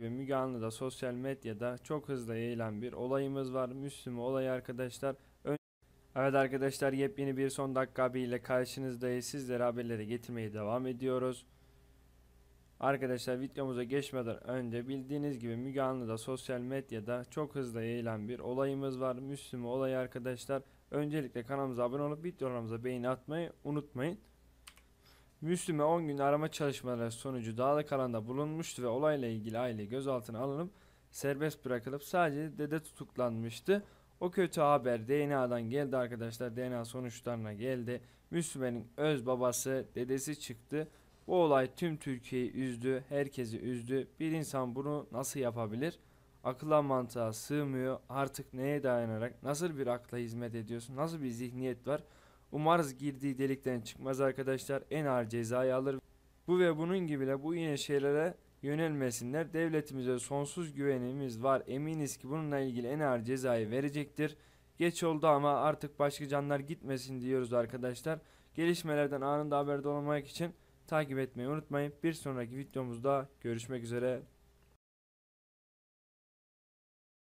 ve Müge Anlı'da sosyal medyada çok hızlı yayılan bir olayımız var. Müslüm olayı arkadaşlar. Ön... Evet arkadaşlar yepyeni bir son dakika haberiyle karşınızdayız. Sizlere haberleri getirmeye devam ediyoruz. Arkadaşlar videomuza geçmeden önce bildiğiniz gibi Müge Anlı'da sosyal medyada çok hızlı yayılan bir olayımız var. Müslüm olayı arkadaşlar. Öncelikle kanalımıza abone olup videolarımıza beğeni atmayı unutmayın. Müslüme 10 gün arama çalışmaları sonucu dağlık alanda bulunmuştu ve olayla ilgili aile gözaltına alınıp serbest bırakılıp sadece dede tutuklanmıştı. O kötü haber DNA'dan geldi arkadaşlar. DNA sonuçlarına geldi. Müslüme'nin öz babası, dedesi çıktı. Bu olay tüm Türkiye'yi üzdü, herkesi üzdü. Bir insan bunu nasıl yapabilir? Akıla mantığa sığmıyor. Artık neye dayanarak, nasıl bir akla hizmet ediyorsun, nasıl bir zihniyet var? Umarız girdiği delikten çıkmaz arkadaşlar. En ağır cezayı alır. Bu ve bunun gibi de bu yine şeylere yönelmesinler. Devletimize sonsuz güvenimiz var. Eminiz ki bununla ilgili en ağır cezayı verecektir. Geç oldu ama artık başka canlar gitmesin diyoruz arkadaşlar. Gelişmelerden anında haberdar olmak için takip etmeyi unutmayın. Bir sonraki videomuzda görüşmek üzere.